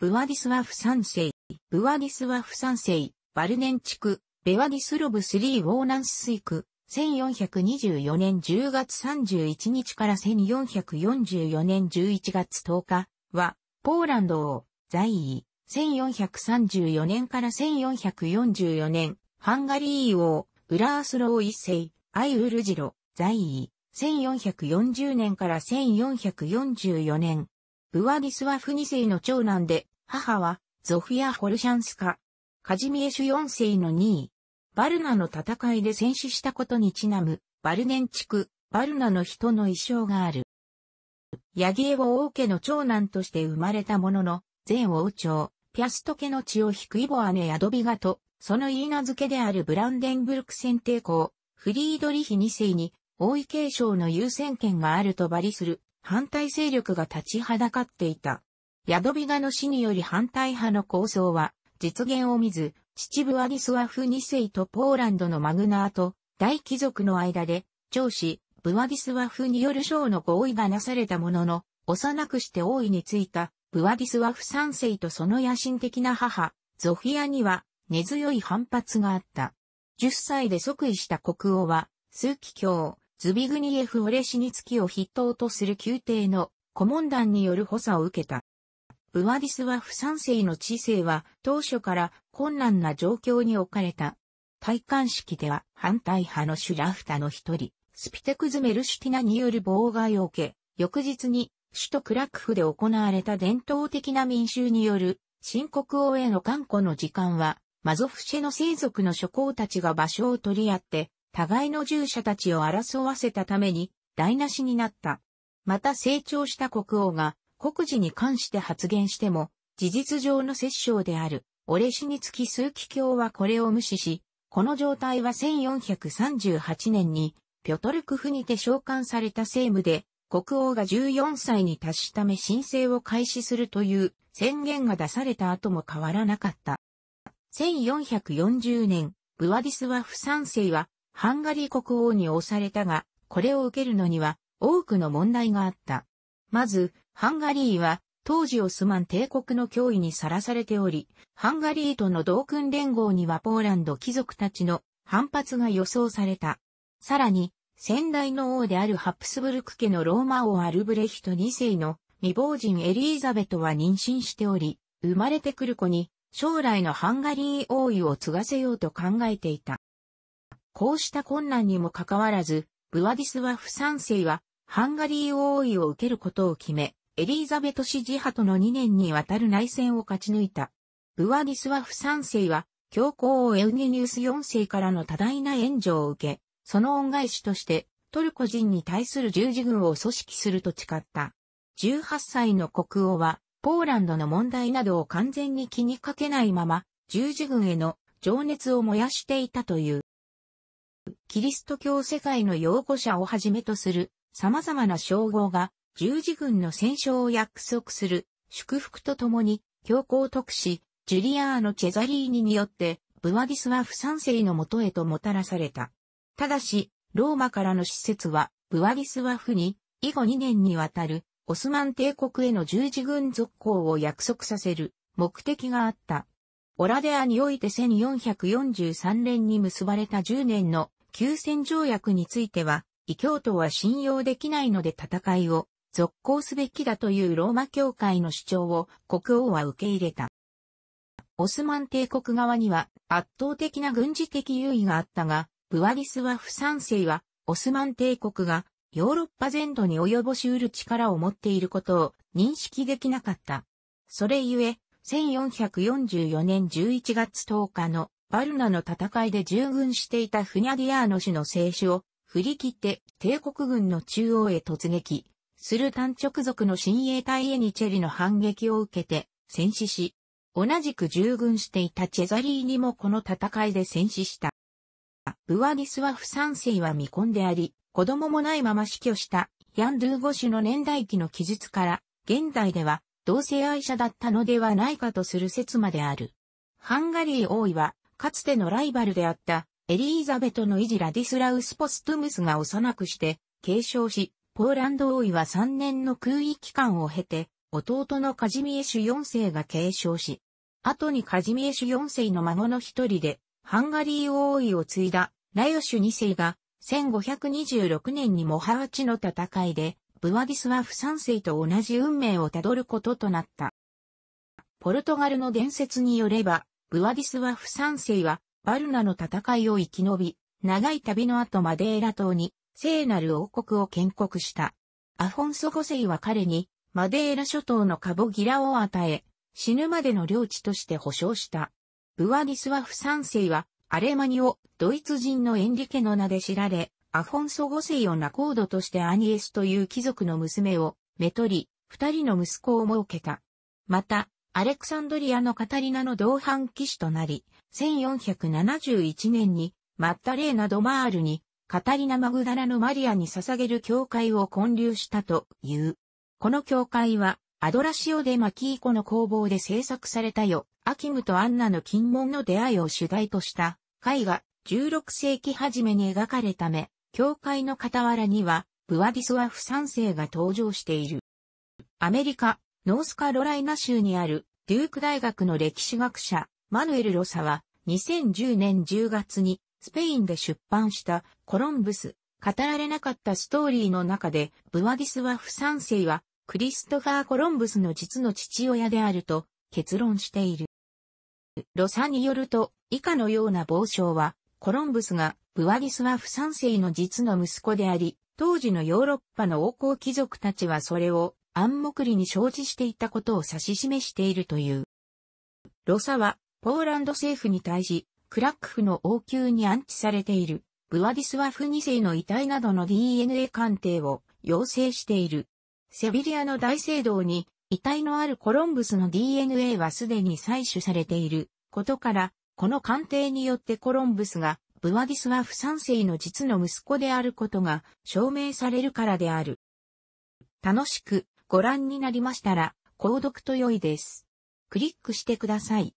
ブワディスワフ3世、ブワディスワフ3世、バルネン地区、ベワディスロブ3ウォーナンススイク、1424年10月31日から1444年11月10日は、ポーランド王、在位、1434年から1444年、ハンガリー王、ウラースロー一世、アイウルジロ、在位、1440年から1444年、ブワディスワフ2世の長男で、母は、ゾフィア・ホルシャンスカ。カジミエシュ4世の2位。バルナの戦いで戦死したことにちなむ、バルネン地区、バルナの人の衣装がある。ヤギエを王家の長男として生まれたものの、前王朝、ピャスト家の血を引くイボアネ・ヤドビガと、その言い名付けであるブランデンブルク選定校、フリードリヒ2世に、王位継承の優先権があるとバリする反対勢力が立ちはだかっていた。ヤドビガの死により反対派の構想は実現を見ず、秩父アディスワフ2世とポーランドのマグナーと大貴族の間で、長子、ブワディスワフによる賞の合意がなされたものの、幼くして王位についた、ブワディスワフ3世とその野心的な母、ゾフィアには根強い反発があった。10歳で即位した国王は、数機教、ズビグニエフ・オレシニツキを筆頭とする宮廷の顧問団による補佐を受けた。ブワディスワフ3世の知性は当初から困難な状況に置かれた。戴冠式では反対派のシュラフタの一人、スピテクズ・メルシュティナによる妨害を受け、翌日に首都クラクフで行われた伝統的な民衆による新国王への看固の時間は、マゾフシェの生族の諸侯たちが場所を取り合って、互いの従者たちを争わせたために台無しになった。また成長した国王が国事に関して発言しても、事実上の摂政である、オレシニツキ数機教はこれを無視し、この状態は1438年に、ピョトルクフにて召喚された政務で、国王が14歳に達しため申請を開始するという宣言が出された後も変わらなかった。1440年、ブワディスワフ3世はハンガリー国王に押されたが、これを受けるのには多くの問題があった。まず、ハンガリーは当時オスマン帝国の脅威にさらされており、ハンガリーとの同訓連合にはポーランド貴族たちの反発が予想された。さらに、先代の王であるハプスブルク家のローマ王アルブレヒト2世の未亡人エリーザベトは妊娠しており、生まれてくる子に将来のハンガリー王位を継がせようと考えていた。こうした困難にもかかわらず、ブワディスワフ3世はハンガリー王位を受けることを決め、エリーザベト支持派との2年にわたる内戦を勝ち抜いた。ブワディスワフ3世は、教皇をエウゲニウス4世からの多大な援助を受け、その恩返しとして、トルコ人に対する十字軍を組織すると誓った。18歳の国王は、ポーランドの問題などを完全に気にかけないまま、十字軍への情熱を燃やしていたという。キリスト教世界の擁護者をはじめとする様々な称号が十字軍の戦勝を約束する祝福とともに、教皇特使、ジュリアーノ・チェザリーニによって、ブワディスワフ三世のもとへともたらされた。ただし、ローマからの施設は、ブワディスワフに、以後2年にわたる、オスマン帝国への十字軍続行を約束させる、目的があった。オラデアにおいて1443年に結ばれた10年の休戦条約については、異教徒は信用できないので戦いを続行すべきだというローマ教会の主張を国王は受け入れた。オスマン帝国側には圧倒的な軍事的優位があったが、ブワリスワフ三世はオスマン帝国がヨーロッパ全土に及ぼしうる力を持っていることを認識できなかった。それゆえ、1444年11月10日のバルナの戦いで従軍していたフニャディアーノ氏の聖書を振り切って帝国軍の中央へ突撃、スルタン直属の親衛隊エニチェリの反撃を受けて戦死し、同じく従軍していたチェザリーにもこの戦いで戦死した。ブワディスワフ三世は未婚であり、子供もないまま死去したヤンドゥー語種の年代記の記述から、現代では同性愛者だったのではないかとする説まである。ハンガリー王位は、かつてのライバルであったエリーザベトの維持ラディスラウス・ポストゥムスが幼くして継承し、ポーランド王位は3年の空位期間を経て、弟のカジミエシュ4世が継承し、後にカジミエシュ4世の孫の一人で、ハンガリー王位を継いだラヨシュ2世が、1526年にモハーチの戦いで、ブワディスワフ3世と同じ運命をたどることとなった。ポルトガルの伝説によれば、ブワディスワフ3世は、バルナの戦いを生き延び、長い旅の後マデーラ島に聖なる王国を建国した。アフォンソ5世は彼に、マデーラ諸島のカボギラを与え、死ぬまでの領地として保証した。ブワディスワフ3世は、アレマニオ、ドイツ人のエンリケの名で知られ、アフォンソ5世をナコードとしてアニエスという貴族の娘を、メトリ、二人の息子を設けた。また、アレクサンドリアのカタリナの同伴騎士となり、1471年にマッタレーナ・ドマールにカタリナ・マグダラのマリアに捧げる教会を建立したという。この教会は、アドラシオ・デ・マキーコの工房で制作されたよ、アキムとアンナの禁門の出会いを主題とした絵画16世紀初めに描かれため、教会の傍らには、ブワディスワフ3世が登場している。アメリカ、ノースカロライナ州にあるデューク大学の歴史学者、マヌエル・ロサは、2010年10月にスペインで出版したコロンブス、語られなかったストーリーの中で、ブワディスワフ三世は、クリストファー・コロンブスの実の父親であると結論している。ロサによると、以下のような傍証は、コロンブスが、ブワディスワフ三世の実の息子であり、当時のヨーロッパの王侯貴族たちはそれを暗黙裏に承知していたことを指し示しているという。ロサは、ポーランド政府に対し、クラックフの王宮に安置されている、ブワディスワフ2世の遺体などの DNA 鑑定を要請している。セビリアの大聖堂に、遺体のあるコロンブスの DNA はすでに採取されていることから、この鑑定によってコロンブスが、ブワディスワフ3世の実の息子であることが証明されるからである。楽しくご覧になりましたら、購読と良いです。クリックしてください。